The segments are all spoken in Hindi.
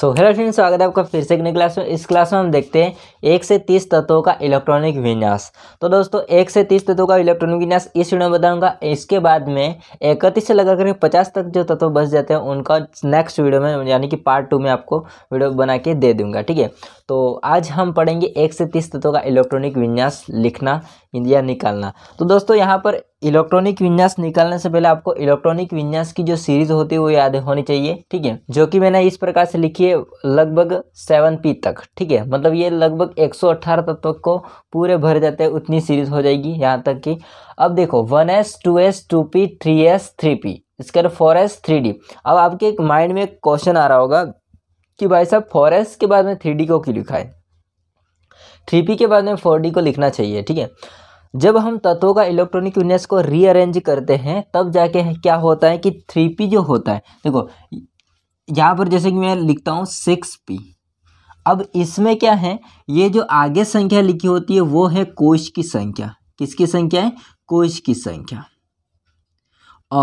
सो हेलो फ्रेंड्स स्वागत है आपका फिर से एक नई क्लास में इस क्लास में हम देखते हैं एक से तीस तत्वों का इलेक्ट्रॉनिक विन्यास तो दोस्तों एक से तीस तत्वों का इलेक्ट्रॉनिक विन्यास इस वीडियो में बताऊंगा इसके बाद में इकतीस से लगा करके पचास तक जो तत्व बच जाते हैं उनका नेक्स्ट वीडियो में यानी कि पार्ट टू में आपको वीडियो बना के दे दूंगा ठीक है तो आज हम पढ़ेंगे एक से तीस तत्वों का इलेक्ट्रॉनिक विन्यास लिखना या निकालना तो दोस्तों यहाँ पर इलेक्ट्रॉनिक विन्यास निकालने से पहले आपको इलेक्ट्रॉनिक विन्यास की जो सीरीज होती है वो याद होनी चाहिए ठीक है जो कि मैंने इस प्रकार से लिखी है लगभग सेवन पी तक ठीक है मतलब ये लगभग 118 तत्व को पूरे भर जाते हैं उतनी सीरीज हो जाएगी यहाँ तक कि अब देखो one S two S two P three S three P इसके फोर एस थ्री डी अब आपके एक माइंड में क्वेश्चन आ रहा होगा कि भाई साहब फॉरेस के बाद में थ्री को क्यों लिखा है थ्री पी के बाद में फोर को लिखना चाहिए ठीक है जब हम तत्वों का इलेक्ट्रॉनिक यूनियस को रीअरेंज करते हैं तब जाके क्या होता है कि थ्री पी जो होता है देखो यहाँ पर जैसे कि मैं लिखता हूँ सिक्स पी अब इसमें क्या है ये जो आगे संख्या लिखी होती है वो है कोश की संख्या किसकी संख्या है कोश की संख्या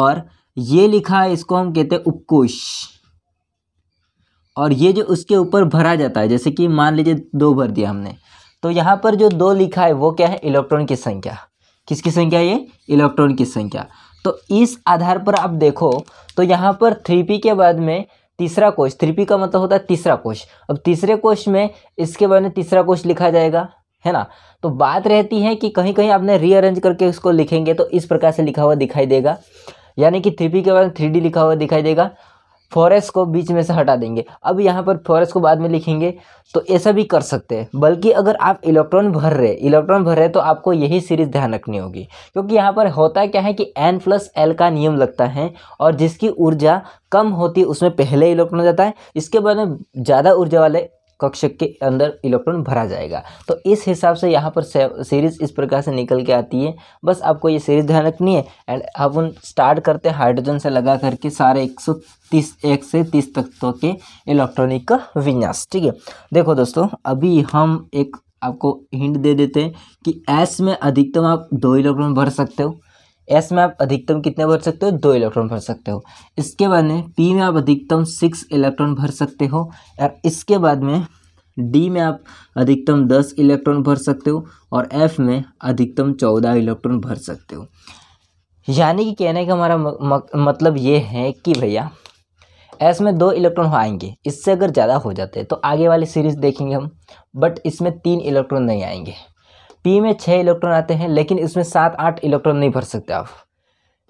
और ये लिखा है इसको हम कहते हैं उपकोश और ये जो उसके ऊपर भरा जाता है जैसे कि मान लीजिए दो भर दिया हमने तो यहाँ पर जो दो लिखा है वो क्या है इलेक्ट्रॉन की संख्या किसकी संख्या है ये इलेक्ट्रॉन की संख्या तो इस आधार पर आप देखो तो यहाँ पर थ्री पी के बाद में तीसरा कोष थ्री पी का मतलब होता है तीसरा कोष अब तीसरे कोष में इसके बाद में तीसरा कोष लिखा जाएगा है ना तो बात रहती है कि कहीं कहीं आपने रीअरेंज करके उसको लिखेंगे तो इस प्रकार से लिखा हुआ दिखाई देगा यानी कि थ्री पी के बाद थ्री डी लिखा हुआ दिखाई देगा फॉरेस्ट को बीच में से हटा देंगे अब यहाँ पर फॉरेस्ट को बाद में लिखेंगे तो ऐसा भी कर सकते हैं बल्कि अगर आप इलेक्ट्रॉन भर रहे इलेक्ट्रॉन भर रहे तो आपको यही सीरीज ध्यान रखनी होगी क्योंकि यहाँ पर होता क्या है कि एन प्लस एल का नियम लगता है और जिसकी ऊर्जा कम होती है उसमें पहले इलेक्ट्रॉन जाता है इसके बाद में ज़्यादा ऊर्जा वाले कक्षक के अंदर इलेक्ट्रॉन भरा जाएगा तो इस हिसाब से यहाँ पर सीरीज इस प्रकार से निकल के आती है बस आपको ये सीरीज ध्यान रखनी है एंड अब उन स्टार्ट करते हैं हाइड्रोजन से लगा करके सारे एक सौ तीस एक से तीस तक तो के इलेक्ट्रॉनिक का विन्यास ठीक है देखो दोस्तों अभी हम एक आपको हिंट दे देते हैं कि एस में अधिकतम आप दो इलेक्ट्रॉन भर सकते हो एस में आप अधिकतम कितने भर सकते हो दो इलेक्ट्रॉन भर सकते हो इसके बाद में पी में आप अधिकतम सिक्स इलेक्ट्रॉन भर सकते हो और इसके बाद में डी में आप अधिकतम दस इलेक्ट्रॉन भर सकते हो और एफ में अधिकतम चौदह इलेक्ट्रॉन भर सकते हो यानी कि कहने का हमारा मतलब ये है कि भैया एस में दो इलेक्ट्रॉन आएंगे इससे अगर ज़्यादा हो जाते हैं तो आगे वाली सीरीज़ देखेंगे हम बट इसमें तीन इलेक्ट्रॉन नहीं आएंगे पी में छः इलेक्ट्रॉन आते हैं लेकिन इसमें सात आठ इलेक्ट्रॉन नहीं भर सकते आप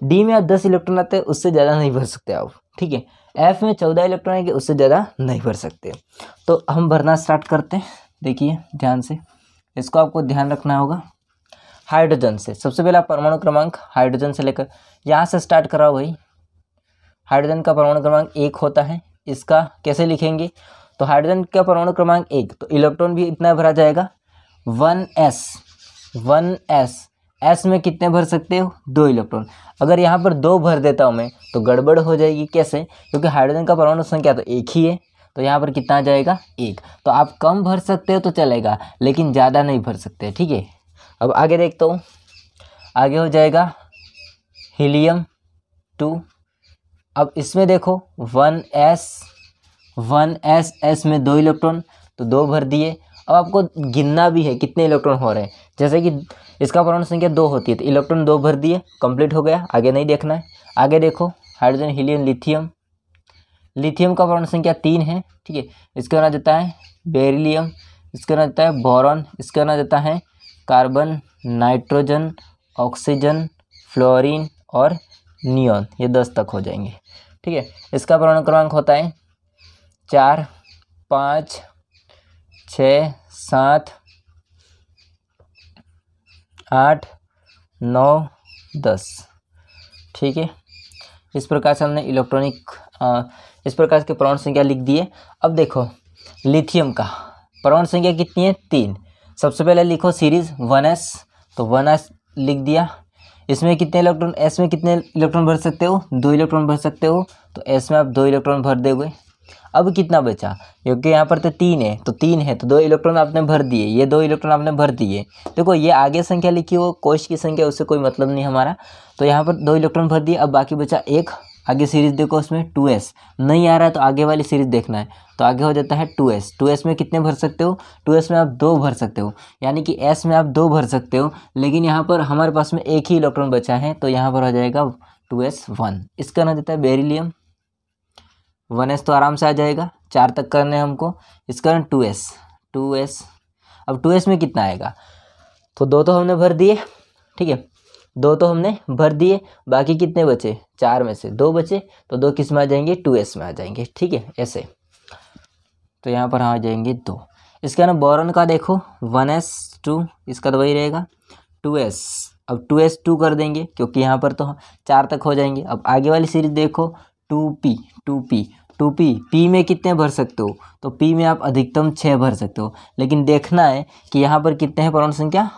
डी में आप दस इलेक्ट्रॉन आते हैं उससे ज़्यादा नहीं भर सकते आप ठीक है एफ में चौदह इलेक्ट्रॉन आएंगे उससे ज़्यादा नहीं भर सकते तो हम भरना स्टार्ट करते हैं देखिए ध्यान से इसको आपको ध्यान रखना होगा हाइड्रोजन से सबसे पहला परमाणु क्रमांक हाइड्रोजन से लेकर यहाँ से स्टार्ट कराओ भाई हाइड्रोजन का परमाणु क्रमांक एक होता है इसका कैसे लिखेंगे तो हाइड्रोजन का परमाणु क्रमांक एक तो इलेक्ट्रॉन भी इतना भरा जाएगा one S one S S में कितने भर सकते हो दो इलेक्ट्रॉन अगर यहाँ पर दो भर देता हूँ मैं तो गड़बड़ हो जाएगी कैसे क्योंकि हाइड्रोजन का परमाणु संख्या तो एक ही है तो यहाँ पर कितना आ जाएगा एक तो आप कम भर सकते हो तो चलेगा लेकिन ज़्यादा नहीं भर सकते ठीक है अब आगे देखता हूँ आगे हो जाएगा हीलियम टू अब इसमें देखो one S one S S में दो इलेक्ट्रॉन तो दो भर दिए अब आपको गिनना भी है कितने इलेक्ट्रॉन हो रहे हैं जैसे कि इसका परमाणु संख्या दो होती है तो इलेक्ट्रॉन दो भर दिए कंप्लीट हो गया आगे नहीं देखना है आगे देखो हाइड्रोजन हीलियम लिथियम लिथियम का परमाणु संख्या तीन है ठीक है इसका बना देता है बेरिलियम इसका बना देता है बोरॉन इसका बना देता है कार्बन नाइट्रोजन ऑक्सीजन फ्लोरिन और नियॉन ये दस तक हो जाएंगे ठीक है इसका परमाणु क्रमांक होता है चार पाँच छ सात आठ नौ दस ठीक है इस प्रकार से हमने इलेक्ट्रॉनिक इस प्रकार के परमाणु संख्या लिख दिए अब देखो लिथियम का परमाणु संख्या कितनी है तीन सबसे पहले लिखो सीरीज वन एस तो वन एस लिख दिया इसमें कितने इलेक्ट्रॉन एस में कितने इलेक्ट्रॉन भर सकते हो दो इलेक्ट्रॉन भर सकते हो तो एस में आप दो इलेक्ट्रॉन भर दोगे अब कितना बचा क्योंकि यहाँ पर तो तीन है तो तीन है तो दो इलेक्ट्रॉन आपने भर दिए ये दो इलेक्ट्रॉन आपने भर दिए देखो ये आगे संख्या लिखी हो कोश की संख्या उससे कोई मतलब नहीं हमारा तो यहाँ पर दो इलेक्ट्रॉन भर दिए अब बाकी बचा एक आगे सीरीज देखो उसमें टू एस नहीं आ रहा है तो आगे वाली सीरीज देखना है तो आगे हो जाता है टू एस टू एस में कितने भर सकते हो टू एस में आप दो भर सकते हो यानी कि एस में आप दो भर सकते हो लेकिन यहाँ पर हमारे पास में एक ही इलेक्ट्रॉन बचा है तो यहाँ पर हो जाएगा टू एस वन इसका नाम देता है बेरिलियम वन एस तो आराम से आ जाएगा चार तक करने हमको इस कारण टू एस टू एस अब टू एस में कितना आएगा तो दो तो हमने भर दिए ठीक है दो तो हमने भर दिए बाकी कितने बचे चार में से दो बचे तो दो किस में आ जाएंगे टू एस में आ जाएंगे ठीक है ऐसे तो यहाँ पर आ जाएंगे दो इसका ना बोरन का देखो वन एस टू इसका तो वही रहेगा टू एस अब टू एस टू कर देंगे क्योंकि यहाँ पर तो चार तक हो जाएंगे अब आगे वाली सीरीज देखो two P two P two P P में कितने भर सकते हो तो पी में आप अधिकतम छः भर सकते हो लेकिन देखना है कि यहाँ पर कितने हैं परमाणु संख्या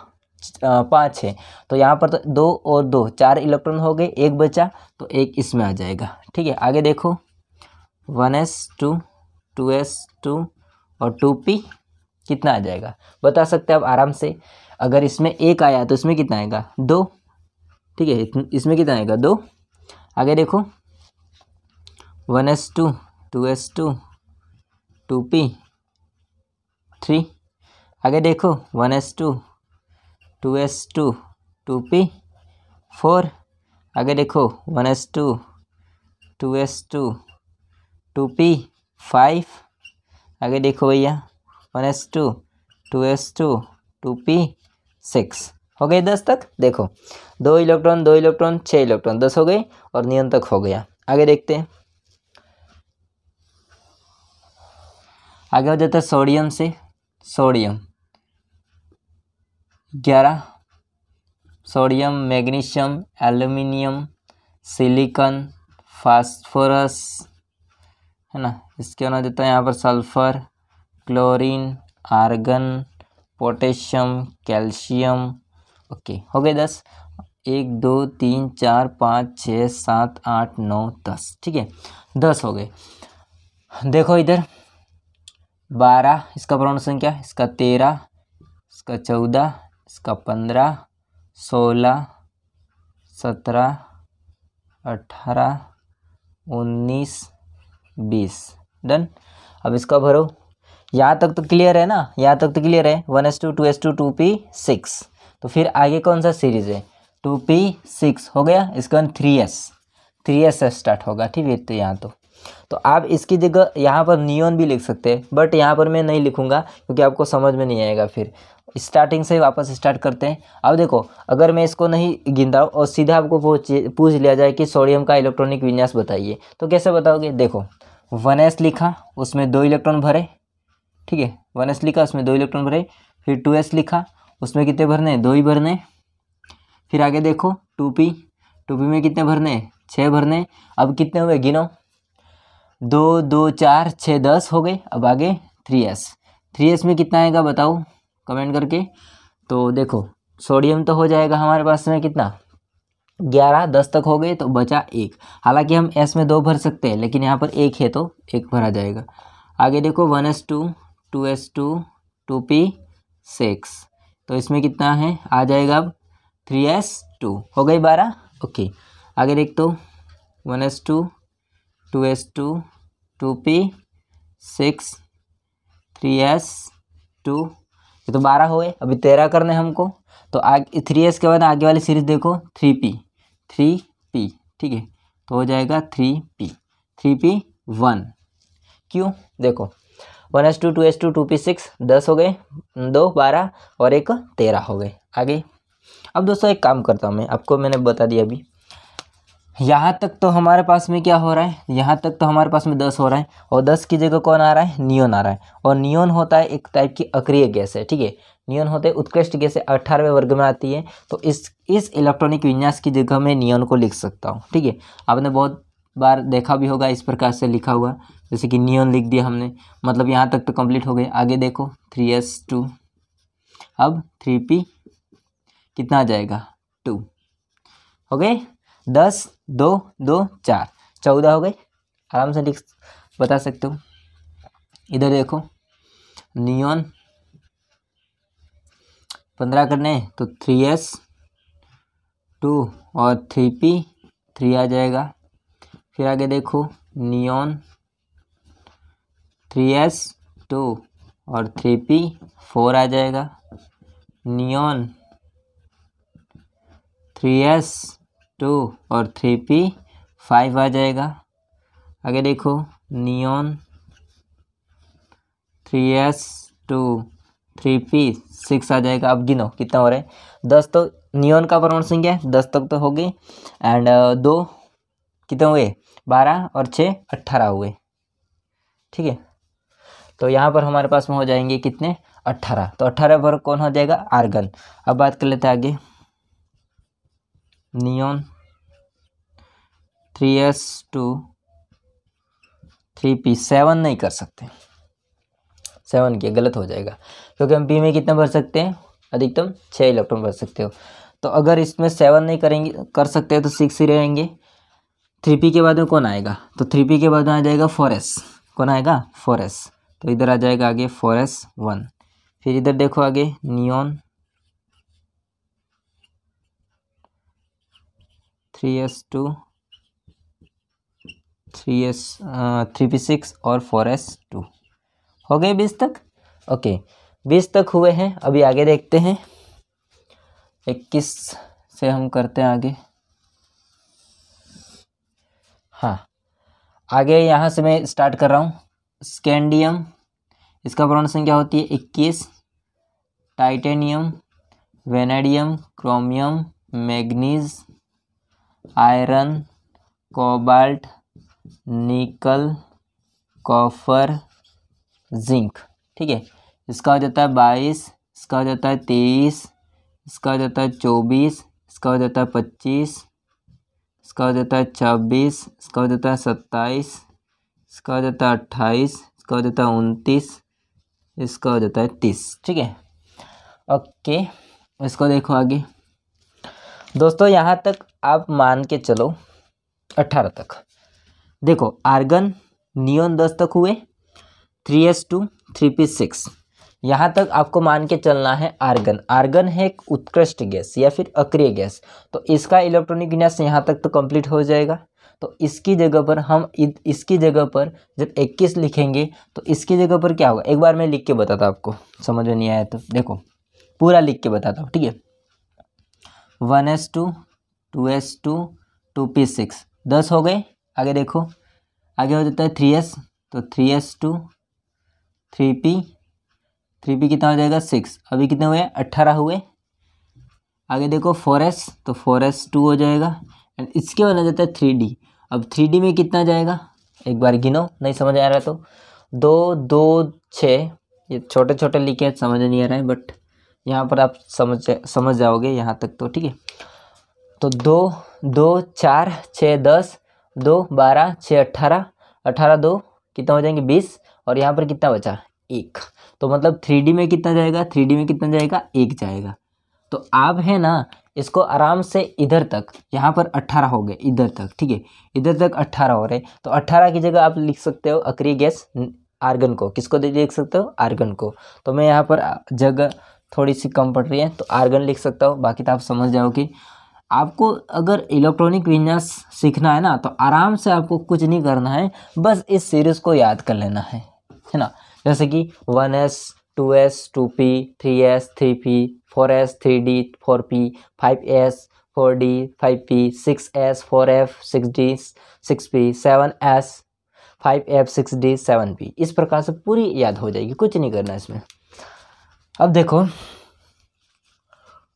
पाँच है तो यहाँ पर तो दो और दो चार इलेक्ट्रॉन हो गए एक बचा तो एक इसमें आ जाएगा ठीक है आगे देखो one S two two S two और टू पी कितना आ जाएगा बता सकते हैं आप आराम से अगर इसमें एक आया तो इसमें कितना आएगा दो ठीक है इसमें कितना आएगा दो आगे देखो one S two two S two two P three आगे देखो one S two two S two two P four आगे देखो one S two two S two two P five आगे देखो भैया one S two two S two two P six हो गए दस तक देखो दो इलेक्ट्रॉन दो इलेक्ट्रॉन छः इलेक्ट्रॉन दस हो गए और नियंत्रक हो गया आगे देखते हैं आगे हो जाता है सोडियम से सोडियम ग्यारह sodium magnesium aluminium silicon phosphorus है ना इसके बाद देता है यहाँ पर sulphur chlorine argon potassium calcium okay हो गए दस एक दो तीन चार पाँच छः सात आठ नौ दस ठीक है दस हो गए देखो इधर बारह इसका पूर्ण संख्या इसका तेरह इसका चौदह इसका पंद्रह सोलह सत्रह अठारह उन्नीस बीस डन अब इसका भरो यहाँ तक तो क्लियर है ना यहाँ तक तो क्लियर है one S two two S two two P six तो फिर आगे कौन सा सीरीज है टू पी सिक्स हो गया इसका three S three S start होगा ठीक है तो यहाँ तो तो आप इसकी जगह यहाँ पर नियोन भी लिख सकते हैं बट यहाँ पर मैं नहीं लिखूँगा क्योंकि आपको समझ में नहीं आएगा फिर स्टार्टिंग से वापस स्टार्ट करते हैं अब देखो अगर मैं इसको नहीं गिनताऊँ और सीधा आपको पूछ लिया जाए कि सोडियम का इलेक्ट्रॉनिक विन्यास बताइए तो कैसे बताओगे देखो वन एस लिखा उसमें दो इलेक्ट्रॉन भरे ठीक है वन एस लिखा उसमें दो इलेक्ट्रॉन भरे फिर टू एस लिखा उसमें कितने भरने दो ही भरने फिर आगे देखो टू पी टू पी में कितने भरने छः भरने अब कितने हुए गिनो दो दो चार छः दस हो गए अब आगे थ्री एस थ्री एस में कितना आएगा बताओ कमेंट करके तो देखो सोडियम तो हो जाएगा हमारे पास में कितना ग्यारह दस तक हो गए तो बचा एक हालांकि हम एस में दो भर सकते हैं लेकिन यहाँ पर एक है तो एक भरा जाएगा आगे देखो one S two two S two two P six तो इसमें कितना है आ जाएगा अब थ्री एस टू हो गई बारह ओके आगे देख तो one S two two S two two P six three S two ये तो बारह हुए अभी तेरह करने हमको तो आगे थ्री एस के बाद आगे वाली सीरीज देखो थ्री पी थ्री पी ठीक है तो हो जाएगा three P three P one क्यों देखो one S two two S two two P six दस हो गए दो बारह और एक तेरह हो गए आगे अब दोस्तों एक काम करता हूँ मैं आपको मैंने बता दिया अभी यहाँ तक तो हमारे पास में क्या हो रहा है यहाँ तक तो हमारे पास में दस हो रहा है और दस की जगह कौन आ रहा है नियोन आ रहा है और नियोन होता है एक टाइप की अक्रिय गैस है ठीक है नियोन होते उत्कृष्ट गैस है अठारहवें वर्ग में आती है तो इस इस इलेक्ट्रॉनिक विन्यास की जगह मैं नियोन को लिख सकता हूँ ठीक है आपने बहुत बार देखा भी होगा इस प्रकार से लिखा हुआ जैसे कि नियोन लिख दिया हमने मतलब यहाँ तक तो कम्प्लीट हो गए आगे देखो थ्री एस टू अब थ्री पी कितना आ जाएगा टू हो गए दस दो दो चार चौदह हो गए आराम से लिख बता सकते हो इधर देखो नियोन पंद्रह करने तो थ्री एस टू और थ्री पी थ्री आ जाएगा फिर आगे देखो नियोन थ्री एस टू और थ्री पी फोर आ जाएगा नियोन थ्री एस टू और थ्री पी फाइव आ जाएगा आगे देखो neon three S two three P six आ जाएगा अब गिनो कितना हो रहा है दस तो नियॉन का परमाणु संख्या है दस तक तो होगी एंड uh, दो कितने हुए बारह और छः अट्ठारह हुए ठीक है तो यहाँ पर हमारे पास में हो जाएंगे कितने अट्ठारह तो अट्ठारह पर कौन हो जाएगा आर्गन अब बात कर लेते हैं आगे neon three S two three P seven नहीं कर सकते सेवन किया गलत हो जाएगा क्योंकि हम पी में कितना भर सकते हैं अधिकतम छः इलेक्ट्रॉन भर सकते हो तो अगर इसमें सेवन नहीं करेंगे कर सकते हैं तो सिक्स ही रहेंगे थ्री पी के बाद में कौन आएगा तो थ्री पी के बाद में आ जाएगा फोर एस कौन आएगा फोर एस तो इधर आ जाएगा आगे फोर एस वन फिर इधर देखो आगे neon three S two three S three P six और फोर एस टू हो गए बीस तक ओके बीस तक हुए हैं अभी आगे देखते हैं इक्कीस से हम करते हैं आगे हाँ आगे यहाँ से मैं स्टार्ट कर रहा हूँ स्कैंडियम इसका प्रोनाउंसिएशन संख्या होती है इक्कीस titanium vanadium chromium manganese iron cobalt nickel copper zinc ठीक है इसका हो जाता है बाईस इसका हो जाता है तेईस इसका हो जाता है चौबीस इसका हो जाता है पच्चीस इसका हो जाता है छब्बीस इसका हो जाता है सत्ताईस इसका हो जाता है अट्ठाईस इसका हो जाता है उनतीस इसका हो जाता है तीस ठीक है ओके इसको देखो आगे दोस्तों यहाँ तक आप मान के चलो अट्ठारह तक देखो आर्गन नियोन दस तक हुए three S two three P six यहाँ तक आपको मान के चलना है आर्गन आर्गन है एक उत्कृष्ट गैस या फिर अक्रिय गैस तो इसका इलेक्ट्रॉनिक विन्यास यहाँ तक तो कंप्लीट हो जाएगा तो इसकी जगह पर हम इसकी जगह पर जब 21 लिखेंगे तो इसकी जगह पर क्या होगा एक बार मैं लिख के बताता आपको समझ में नहीं आया तो देखो पूरा लिख के बताता हूँ ठीक है one S two two S two two P six दस हो गए आगे देखो आगे हो जाता है थ्री एस तो three S two three P three P कितना हो जाएगा सिक्स अभी कितने हुए अट्ठारह हुए आगे देखो फोर एस तो फोर एस टू हो जाएगा एंड इसके बाद आ जाता है थ्री डी अब थ्री डी में कितना जाएगा एक बार गिनो नहीं समझ आ रहा तो दो दो छः ये छोटे छोटे लिखे समझ नहीं आ रहा है बट यहाँ पर आप समझ समझ जाओगे यहाँ तक तो ठीक है तो दो दो चार छः दस दो बारह छः अट्ठारह अट्ठारह दो कितना हो जाएंगे बीस और यहाँ पर कितना बचा एक तो मतलब थ्री में कितना जाएगा थ्री में कितना जाएगा एक जाएगा तो आप है ना इसको आराम से इधर तक यहाँ पर अट्ठारह हो गए इधर तक ठीक है इधर तक अट्ठारह हो रहे तो अट्ठारह की जगह आप लिख सकते हो अक्री गैस आर्गन को किसको लिख सकते हो आर्गन को तो मैं यहाँ पर जगह थोड़ी सी कम पड़ रही है तो आर्गन लिख सकता हो बाकी तो आप समझ जाओ कि आपको अगर इलेक्ट्रॉनिक विन्यास सीखना है ना तो आराम से आपको कुछ नहीं करना है बस इस सीरीज़ को याद कर लेना है है ना जैसे कि one S two S two P three S three P four S three d four p five s four d five p six s four f six d six p seven s five f six d seven p इस प्रकार से पूरी याद हो जाएगी कुछ नहीं करना इसमें अब देखो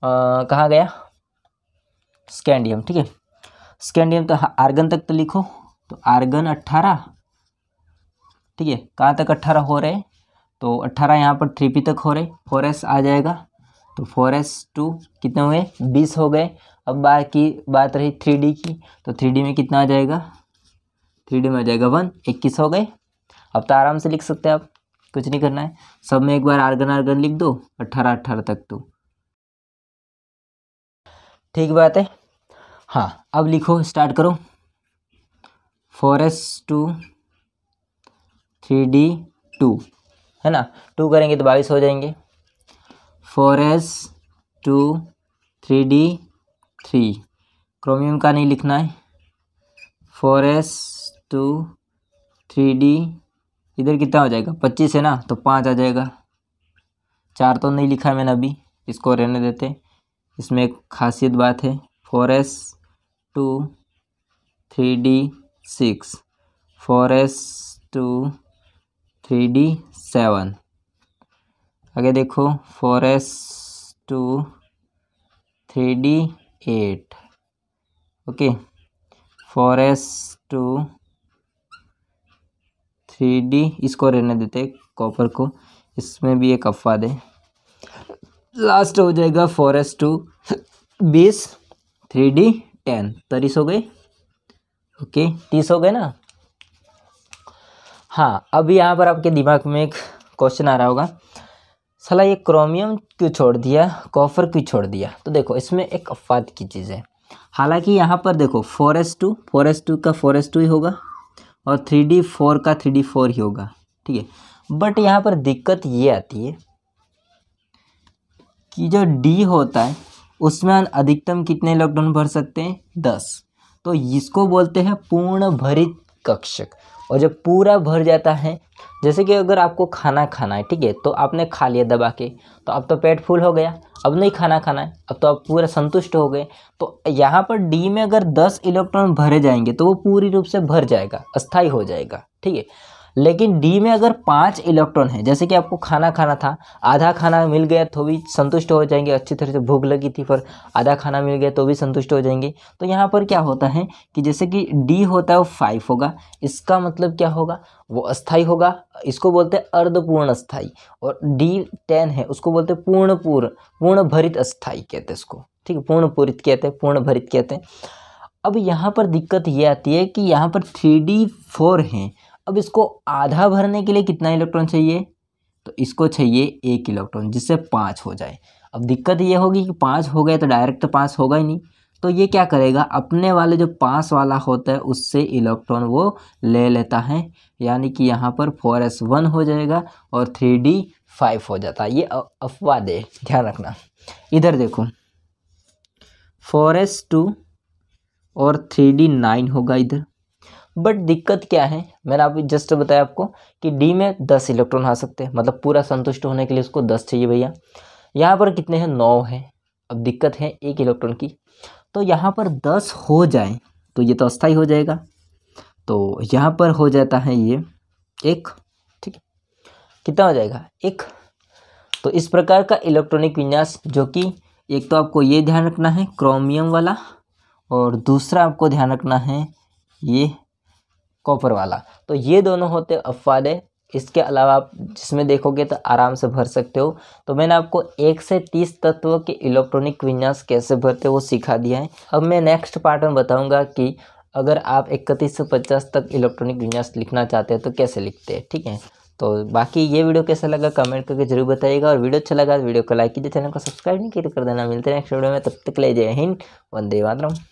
कहाँ गया स्कैंडियम ठीक है स्कैंडियम तो आर्गन तक तो लिखो तो आर्गन अट्ठारह ठीक है कहाँ तक अट्ठारह हो रहे हैं तो अट्ठारह यहाँ पर थ्री पी तक हो रहे फोर एस आ जाएगा तो फोर एस टू कितने हुए बीस हो गए अब बाकी बात रही थ्री डी की तो थ्री डी में कितना आ जाएगा थ्री डी में आ जाएगा वन इक्कीस हो गए अब तो आराम से लिख सकते हैं आप कुछ नहीं करना है सब में एक बार आर्गन आर्गन लिख दो अट्ठारह अट्ठारह तक तो ठीक बात है हाँ अब लिखो स्टार्ट करो four s two three d two है ना टू करेंगे तो बाईस हो जाएंगे four s two three d three chromium का नहीं लिखना है फॉरेस टू थ्री डी इधर कितना हो जाएगा पच्चीस है ना तो पाँच आ जाएगा चार तो नहीं लिखा मैंने अभी इसको रहने देते इसमें एक खासियत बात है four S two three d six four S two three d seven आगे देखो four S two three d eight okay four S two three d इसको रहने देते कॉपर को इसमें भी एक अफवाद है लास्ट हो जाएगा फोर एस टू बीस थ्री डी टेन तरीस हो गए ओके तीस हो गए ना हाँ अब यहाँ पर आपके दिमाग में एक क्वेश्चन आ रहा होगा सला ये क्रोमियम क्यों छोड़ दिया कॉफर क्यों छोड़ दिया तो देखो इसमें एक अफवाद की चीज़ है हालांकि यहाँ पर देखो four S two four S two का फोर एस टू ही होगा और थ्री डी फोर का थ्री डी फोर ही होगा ठीक है बट यहाँ पर दिक्कत ये आती है कि जो डी होता है उसमें अधिकतम कितने इलेक्ट्रॉन भर सकते हैं दस तो इसको बोलते हैं पूर्ण भरित कक्षक और जब पूरा भर जाता है जैसे कि अगर आपको खाना खाना है ठीक है तो आपने खा लिया दबा के तो अब तो पेट फुल हो गया अब नहीं खाना खाना है अब तो आप पूरा संतुष्ट हो गए तो यहाँ पर डी में अगर दस इलेक्ट्रॉन भरे जाएंगे तो वो पूरी रूप से भर जाएगा अस्थायी हो जाएगा ठीक है लेकिन डी में अगर पाँच इलेक्ट्रॉन है जैसे कि आपको खाना खाना था आधा खाना मिल गया तो भी संतुष्ट हो जाएंगे अच्छी तरह से भूख लगी थी पर आधा खाना मिल गया तो भी संतुष्ट हो जाएंगे तो यहाँ पर क्या होता है कि जैसे कि डी होता है वो फाइव होगा इसका मतलब क्या होगा वो अस्थाई होगा इसको बोलते हैं अर्धपूर्ण अस्थाई और डी टेन है उसको बोलते हैं पूर्ण पूर्ण पूर्ण भरित अस्थाई कहते हैं इसको ठीक है पूर्ण पूरित कहते हैं पूर्ण भरित कहते हैं अब यहाँ पर दिक्कत ये आती है कि यहाँ पर थ्री डी फोर हैं अब इसको आधा भरने के लिए कितना इलेक्ट्रॉन चाहिए तो इसको चाहिए एक इलेक्ट्रॉन जिससे पाँच हो जाए अब दिक्कत ये होगी कि पाँच हो गए तो डायरेक्ट तो पाँच होगा ही नहीं तो ये क्या करेगा अपने वाले जो पास वाला होता है उससे इलेक्ट्रॉन वो ले लेता है यानी कि यहाँ पर फोर एस वन हो जाएगा और थ्री डी फाइव हो जाता है ये अफवाह दे ध्यान रखना इधर देखो फोर एस टू और थ्री डी नाइन होगा इधर बट दिक्कत क्या है मैंने आप जस्ट बताया आपको कि डी में दस इलेक्ट्रॉन आ सकते हैं मतलब पूरा संतुष्ट होने के लिए उसको दस चाहिए भैया यहाँ पर कितने हैं नौ हैं अब दिक्कत है एक इलेक्ट्रॉन की तो यहाँ पर दस हो जाए तो ये तो अस्थाई हो जाएगा तो यहाँ पर हो जाता है ये एक ठीक है कितना हो जाएगा एक तो इस प्रकार का इलेक्ट्रॉनिक विन्यास जो कि एक तो आपको ये ध्यान रखना है क्रोमियम वाला और दूसरा आपको ध्यान रखना है ये कॉपर वाला तो ये दोनों होते अफवादें इसके अलावा आप जिसमें देखोगे तो आराम से भर सकते हो तो मैंने आपको एक से तीस तत्वों के इलेक्ट्रॉनिक विन्यास कैसे भरते वो सिखा दिया है अब मैं नेक्स्ट पार्ट में बताऊँगा कि अगर आप इकतीस से पचास तक इलेक्ट्रॉनिक विन्यास लिखना चाहते हैं तो कैसे लिखते हैं ठीक है तो बाकी ये वीडियो कैसा लगा कमेंट करके जरूर बताइएगा और वीडियो अच्छा लगा तो वीडियो को लाइक कीजिए चैनल को सब्सक्राइब नहीं तो कर देना मिलते हैं नेक्स्ट वीडियो में तब तक ले जय हिंद वंदे मातरम